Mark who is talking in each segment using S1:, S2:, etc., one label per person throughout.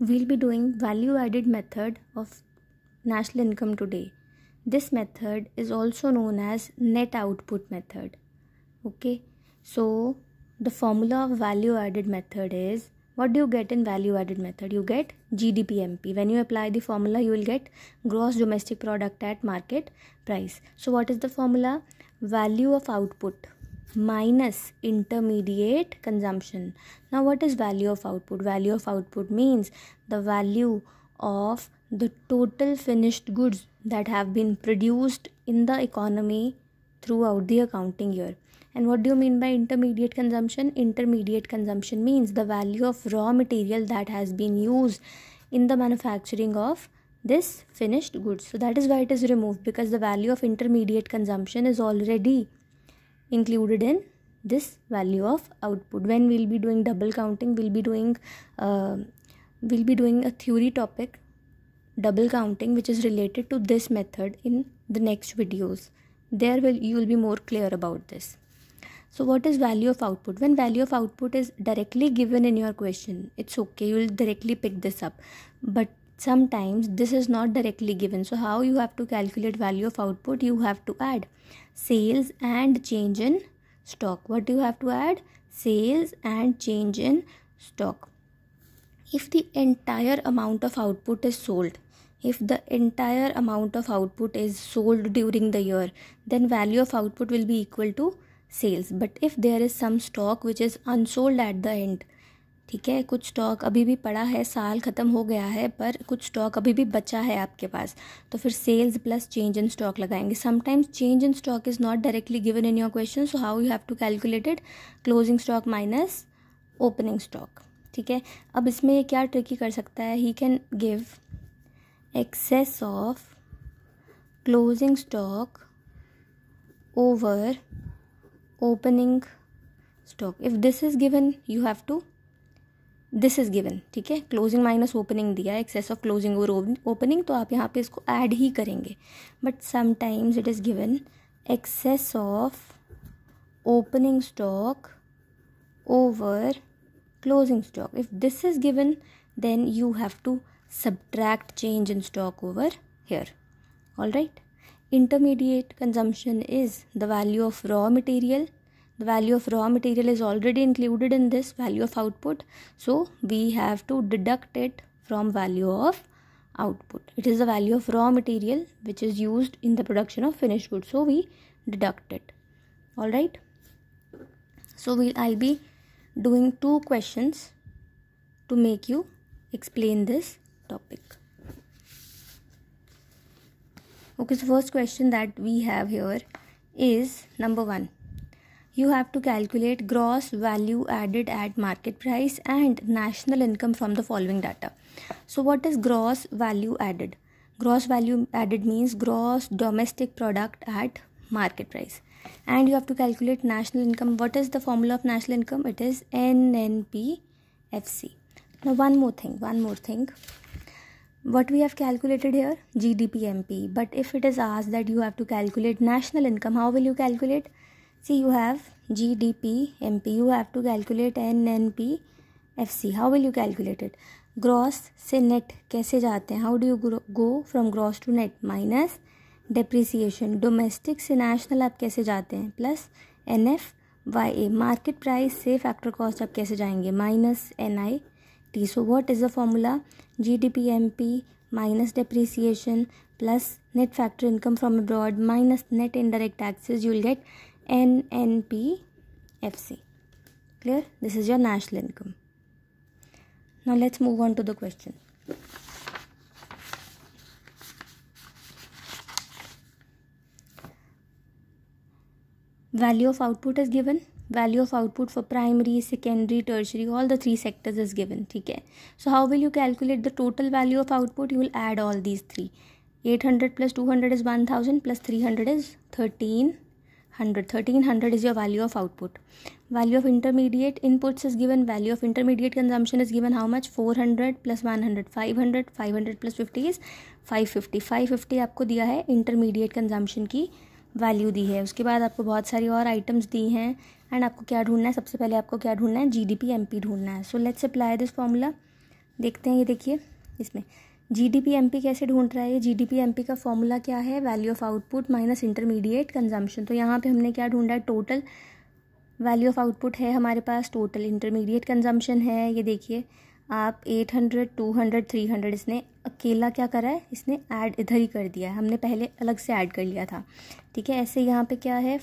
S1: we'll be doing value added method of national income today this method is also known as net output method okay so the formula of value added method is what do you get in value added method you get gdpmp when you apply the formula you will get gross domestic product at market price so what is the formula value of output minus intermediate consumption. Now what is value of output? Value of output means the value of the total finished goods that have been produced in the economy throughout the accounting year. And what do you mean by intermediate consumption? Intermediate consumption means the value of raw material that has been used in the manufacturing of this finished goods. So that is why it is removed because the value of intermediate consumption is already included in this value of output when we'll be doing double counting we'll be doing uh, we'll be doing a theory topic double counting which is related to this method in the next videos there will you will be more clear about this so what is value of output when value of output is directly given in your question it's okay you will directly pick this up but sometimes this is not directly given so how you have to calculate value of output you have to add sales and change in stock what do you have to add sales and change in stock if the entire amount of output is sold if the entire amount of output is sold during the year then value of output will be equal to sales but if there is some stock which is unsold at the end ठीक है कुछ stock अभी भी पड़ा है साल ख़त्म हो गया है पर कुछ स्टॉक अभी भी बचा है आपके पास तो फिर sales plus change in stock लगाएंगे sometimes change in stock is not directly given in your question so how you have to calculated closing stock minus opening stock ठीक है अब इसमें ये क्या ट्रिकी कर सकता है he can give excess of closing stock over opening stock if this is given you have to this is given ठीक है क्लोजिंग माइनस ओपनिंग दिया है एक्सेस ऑफ क्लोजिंग और ओपनिंग तो आप यहाँ पे इसको ऐड ही करेंगे but sometimes it is given excess of opening stock over closing stock if this is given then you have to subtract change in stock over hair all right intermediate consumption is the value of raw material the value of raw material is already included in this value of output so we have to deduct it from value of output it is the value of raw material which is used in the production of finished goods so we deduct it all right so we i'll be doing two questions to make you explain this topic okay so first question that we have here is number 1 you have to calculate gross value added at market price and national income from the following data. So, what is gross value added? Gross value added means gross domestic product at market price. And you have to calculate national income. What is the formula of national income? It is NNPFC. Now, one more thing, one more thing what we have calculated here gdpmp but if it is asked that you have to calculate national income how will you calculate See, you have GDP, MP. You have to calculate NNP, FC. How will you calculate it? Gross से net कैसे जाते हैं How do you go from gross to net? Minus depreciation. Domestic से national आप कैसे जाते हैं Plus NF, YA. Market price से factor cost आप कैसे जाएंगे Minus NI. T. So what is the formula? GDP MP minus depreciation plus net factor income from abroad minus net indirect taxes. You will get NNPFC. Clear? This is your national income. Now let's move on to the question. Value of output is given. Value of output for primary, secondary, tertiary, all the three sectors is given. Okay. So how will you calculate the total value of output? You will add all these three. 800 plus 200 is 1000 plus 300 is 13 hundred thirteen hundred is your value of output value of intermediate inputs is given value of intermediate consumption is given how much four hundred plus one hundred five hundred five hundred plus fifty is five fifty five fifty आपको दिया है intermediate consumption की value दी है उसके बाद आपको बहुत सारी और आइटम्स दी हैं एंड आपको क्या ढूंढना है सबसे पहले आपको क्या ढूंढना है G D P M P ढूंढना है so let's apply this formula देखते हैं ये देखिए इसमें G D P M P कैसे ढूंढ रहा है ये G D P M P का फॉर्मूला क्या है value of output minus intermediate consumption तो यहाँ पे हमने क्या ढूंढा है टोटल वैल्यू ऑफ आउटपुट है हमारे पास टोटल इंटरमीडिएट कंजम्पशन है ये देखिए आप 800, 200, 300 इसने अकेला क्या करा है इसने ऐड इधर ही कर दिया है हमने पहले अलग से ऐड कर लिया था ठीक है ऐसे यहाँ पे क्या है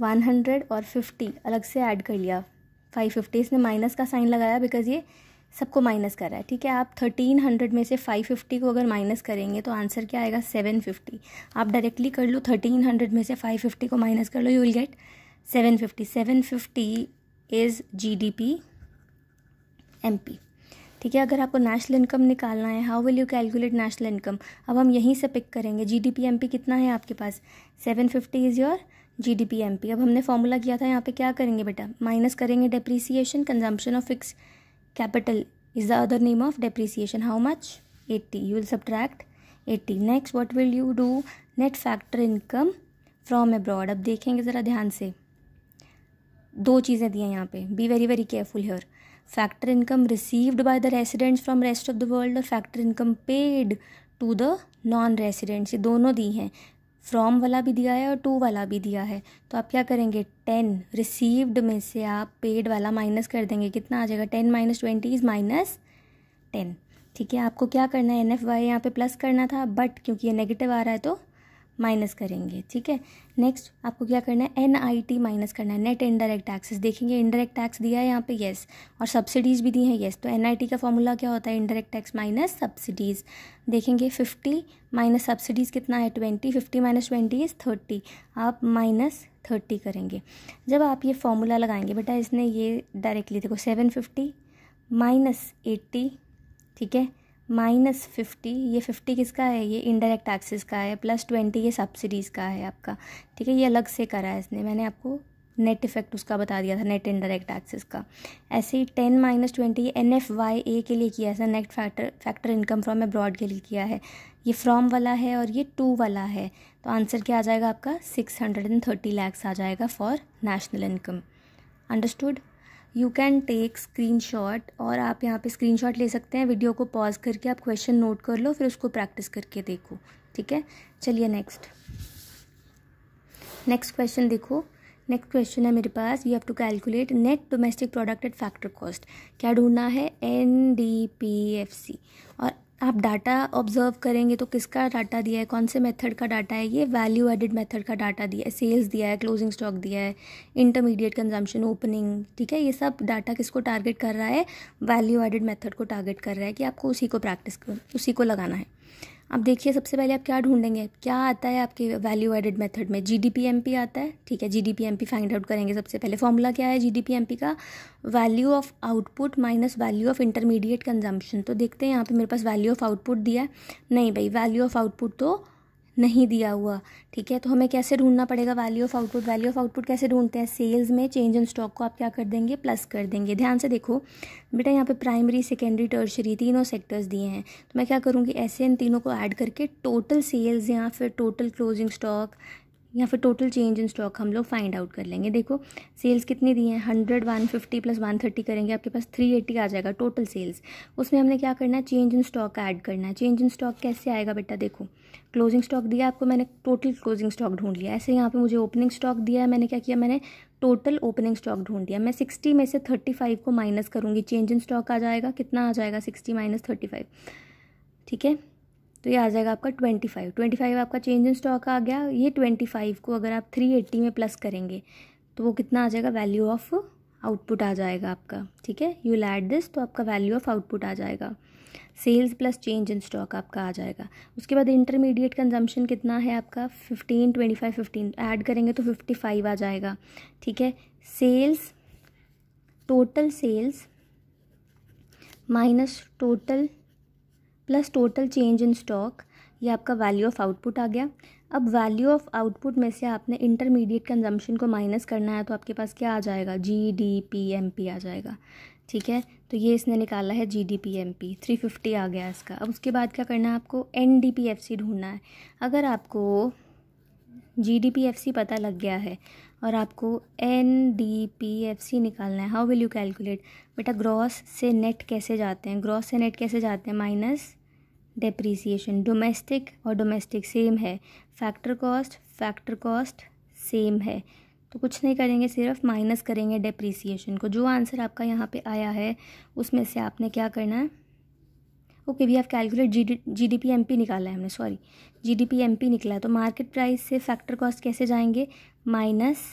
S1: वन हंड्रेड और फिफ्टी अलग से ऐड कर लिया फिफ्टी इसने माइनस का साइन लगाया बिकॉज़ ये सबको माइनस कर रहा है ठीक है आप थर्टीन हंड्रेड में से फाइव फिफ्टी को अगर माइनस करेंगे तो आंसर क्या आएगा सेवन फिफ्टी आप डायरेक्टली कर लो थर्टीन हंड्रेड में से फाइव फिफ्टी को माइनस कर लो you will get seven fifty seven fifty is G D P M P ठीक है अगर आपको नेशनल इनकम निकालना है how will you calculate national income अब हम यहीं से पिक करेंगे G D P M P कितना है आपके पास seven fifty is your G D P M P अब हमने फॉर्मूला किया था यहाँ पे क्या करेंगे बेटा माइनस करेंगे depreciation consumption of fix Capital is the other name of depreciation. How much? 80. You will subtract 80. Next, what will you do? Net factor income from abroad अब देखेंगे ज़रा ध्यान से दो चीज़ें दी हैं यहाँ पे be very very careful here factor income received by the residents from rest of the world और factor income paid to the non residents ये दोनों दी हैं फ्रॉम वाला भी दिया है और टू वाला भी दिया है तो आप क्या करेंगे टेन रिसीव्ड में से आप पेड वाला माइनस कर देंगे कितना आ जाएगा ten minus twenty is minus ten ठीक है आपको क्या करना है एन एफ वाई यहाँ पर प्लस करना था बट क्योंकि ये नेगेटिव आ रहा है तो माइनस करेंगे ठीक है नेक्स्ट आपको क्या करना है एन आई टी माइनस करना है नेट इनडायरेक्ट टैक्सेस देखेंगे इनडायरेक्ट टैक्स दिया है यहाँ पे येस और सब्सिडीज भी दी हैं येस तो एन आई टी का फॉर्मूला क्या होता है इनडायरेक्ट टैक्स माइनस सब्सिडीज देखेंगे फिफ्टी माइनस सब्सिडीज कितना है twenty fifty minus twenty is thirty आप माइनस थर्टी करेंगे जब आप ये फॉर्मूला लगाएंगे बेटा इसने ये डायरेक्टली देखो सेवन फिफ्टी माइनस एट्टी ठीक है माइनस फिफ्टी ये फिफ्टी किसका है ये इनडायरेक्ट टैक्सेस का है प्लस ट्वेंटी ये सब्सिडीज़ का है आपका ठीक है ये अलग से करा है इसने मैंने आपको नेट इफेक्ट उसका बता दिया था नेट इनडायरेक्ट टैक्सेस का ऐसे ही ten minus twenty N F Y A के लिए किया है net factor factor income from abroad के लिए किया है ये फ्रॉम वाला है और ये टू वाला है तो आंसर क्या आ जाएगा आपका six hundred and thirty lakhs आ जाएगा for national income understood you can take screenshot और आप यहाँ पे स्क्रीन शॉट ले सकते हैं वीडियो को पॉज करके आप क्वेश्चन नोट कर लो फिर उसको प्रैक्टिस करके देखो ठीक है चलिए नेक्स्ट नेक्स्ट क्वेश्चन देखो नेक्स्ट क्वेश्चन है मेरे पास you have to calculate net domestic product at factor cost क्या ढूंढना है N D P F C और आप डाटा ऑब्जर्व करेंगे तो किसका डाटा दिया है कौन से मेथड का डाटा है ये वैल्यू एडिड मेथड का डाटा दिया है सेल्स दिया है क्लोजिंग स्टॉक दिया है इंटरमीडिएट कंजम्पशन ओपनिंग ठीक है ये सब डाटा किसको टारगेट कर रहा है वैल्यू एडिड मेथड को टारगेट कर रहा है कि आपको उसी को प्रैक्टिस उसी को लगाना है अब देखिए सबसे पहले आप क्या ढूंढेंगे क्या आता है आपके वैल्यू एडेड मेथड में G D P M P आता है ठीक है G D P M P find out करेंगे सबसे पहले फॉर्मूला क्या है G D P M P का value of output minus value of intermediate consumption तो देखते हैं यहाँ पे मेरे पास वैल्यू ऑफ आउटपुट दिया है नहीं भाई वैल्यू ऑफ आउटपुट तो नहीं दिया हुआ ठीक है तो हमें कैसे ढूंढना पड़ेगा value of output value of output कैसे ढूंढते हैं सेल्स में चेंज इन स्टॉक को आप क्या कर देंगे प्लस कर देंगे ध्यान से देखो बेटा यहाँ पे प्राइमरी सेकेंडरी टर्शरी तीनों सेक्टर्स दिए हैं तो मैं क्या करूँगी ऐसे इन तीनों को ऐड करके टोटल सेल्स या फिर टोटल क्लोजिंग स्टॉक या फिर टोटल चेंज इन स्टॉक हम लोग फाइंड आउट कर लेंगे देखो सेल्स कितनी दी हैं hundred one fifty plus one thirty करेंगे आपके पास थ्री एट्टी आ जाएगा टोटल सेल्स उसमें हमने क्या करना है चेंज इन स्टॉक ऐड करना है चेंज इन स्टॉक कैसे आएगा बेटा देखो क्लोजिंग स्टॉक दिया आपको मैंने टोटल क्लोजिंग स्टॉक ढूंढ लिया ऐसे यहाँ पर मुझे ओपनिंग स्टॉक दिया है मैंने क्या किया मैंने टोटल ओपनिंग स्टॉक ढूंढ लिया मैं सिक्सटी में से थर्टी फाइव को माइनस करूँगी चेंज इन स्टॉक आ जाएगा कितना आ जाएगा सिक्सटी माइनस थर्टी फाइव ठीक है तो ये आ जाएगा आपका ट्वेंटी फाइव ट्वेंटी फाइव आपका चेंज इन स्टॉक आ गया ये ट्वेंटी फाइव को अगर आप थ्री एट्टी में प्लस करेंगे तो वो कितना आ जाएगा वैल्यू ऑफ आउटपुट आ जाएगा आपका ठीक है यू लैड दिस तो आपका वैल्यू ऑफ आउटपुट आ जाएगा sales plus change in stock आपका आ जाएगा उसके बाद इंटरमीडिएट कंजम्पशन कितना है आपका fifteen twenty five fifteen add करेंगे तो फिफ्टी फाइव आ जाएगा ठीक है sales total sales minus total plus total change in stock ये आपका वैल्यू ऑफ आउटपुट आ गया अब वैल्यू ऑफ आउटपुट में से आपने इंटरमीडिएट कंजम्पशन को माइनस करना है तो आपके पास क्या आ जाएगा G D P M P आ जाएगा ठीक है तो ये इसने निकाला है G D P M P three fifty आ गया इसका अब उसके बाद क्या करना है आपको N D P F C ढूंढना है अगर आपको G D P F C पता लग गया है और आपको N D P F C निकालना है हाउ विल यू कैलकुलेट बेटा ग्रॉस से नेट कैसे जाते हैं ग्रॉस से नेट कैसे जाते हैं माइनस डिप्रीसीशन डोमेस्टिक और डोमेस्टिक सेम है factor cost factor cost same है तो कुछ नहीं करेंगे सिर्फ माइनस करेंगे डिप्रीसीशन को जो आंसर आपका यहाँ पे आया है उसमें से आपने क्या करना है okay we have calculate G G D P M P निकाला है हमने sorry G D P M P निकला तो मार्केट प्राइस से फैक्टर कॉस्ट कैसे जाएंगे minus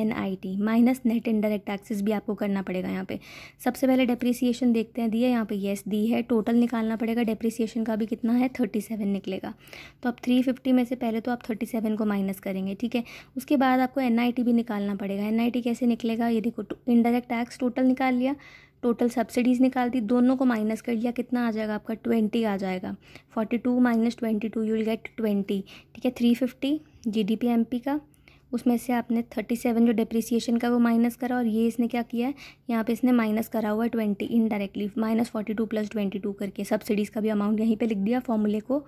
S1: N I T minus net indirect taxes भी आपको करना पड़ेगा यहाँ पे सबसे पहले डेप्रिसिएशन देखते हैं दी है यहाँ पे येस दी है टोटल निकालना पड़ेगा डेप्रिसिएशन का भी कितना है थर्टी सेवन निकलेगा तो आप थ्री फिफ्टी में से पहले तो आप थर्टी सेवन को माइनस करेंगे ठीक है उसके बाद आपको एन आई टी भी निकालना पड़ेगा एन आई टी कैसे निकलेगा ये देखो इनडायरेक्ट टैक्स टोटल निकाल लिया टोटल सब्सिडीज़ निकाल दी दोनों को माइनस कर लिया कितना आ जाएगा आपका ट्वेंटी आ जाएगा forty two minus twenty two you will get twenty ठीक है three fifty G D P M P का उसमें से आपने थर्टी सेवन जो डिप्रिसिएशन का वो माइनस करा और ये इसने क्या किया है यहाँ पे इसने माइनस करा हुआ है twenty indirectly minus forty two plus twenty two करके सब्सिडीज़ का भी अमाउंट यहीं पे लिख दिया फॉर्मूले को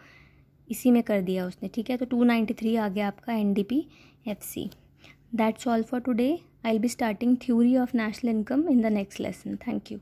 S1: इसी में कर दिया उसने ठीक है तो टू नाइन्टी थ्री आ गया आपका N D P F C that's all for today I'll be starting theory of national income in the next lesson. Thank you.